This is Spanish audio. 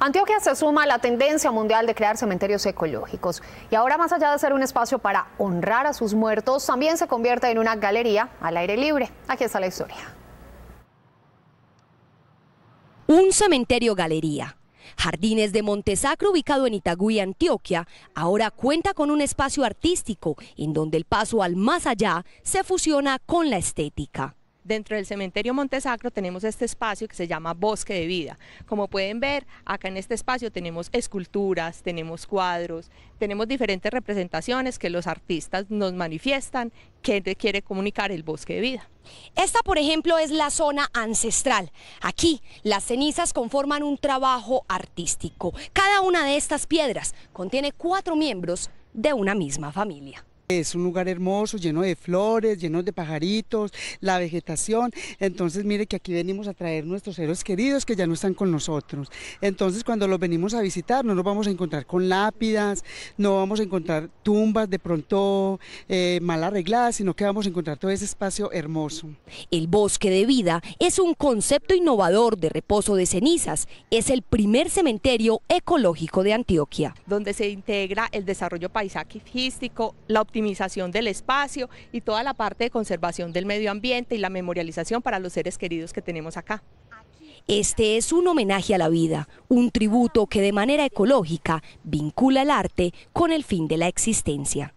Antioquia se suma a la tendencia mundial de crear cementerios ecológicos y ahora más allá de ser un espacio para honrar a sus muertos, también se convierte en una galería al aire libre. Aquí está la historia. Un cementerio galería. Jardines de Montesacro, ubicado en Itagüí, Antioquia, ahora cuenta con un espacio artístico en donde el paso al más allá se fusiona con la estética. Dentro del cementerio Montesacro tenemos este espacio que se llama Bosque de Vida. Como pueden ver, acá en este espacio tenemos esculturas, tenemos cuadros, tenemos diferentes representaciones que los artistas nos manifiestan que quiere comunicar el Bosque de Vida. Esta, por ejemplo, es la zona ancestral. Aquí, las cenizas conforman un trabajo artístico. Cada una de estas piedras contiene cuatro miembros de una misma familia. Es un lugar hermoso, lleno de flores, lleno de pajaritos, la vegetación. Entonces, mire que aquí venimos a traer nuestros héroes queridos que ya no están con nosotros. Entonces, cuando los venimos a visitar, no nos vamos a encontrar con lápidas, no vamos a encontrar tumbas de pronto eh, mal arregladas, sino que vamos a encontrar todo ese espacio hermoso. El bosque de vida es un concepto innovador de reposo de cenizas. Es el primer cementerio ecológico de Antioquia. Donde se integra el desarrollo paisajístico, la optimización del espacio y toda la parte de conservación del medio ambiente y la memorialización para los seres queridos que tenemos acá. Este es un homenaje a la vida, un tributo que de manera ecológica vincula el arte con el fin de la existencia.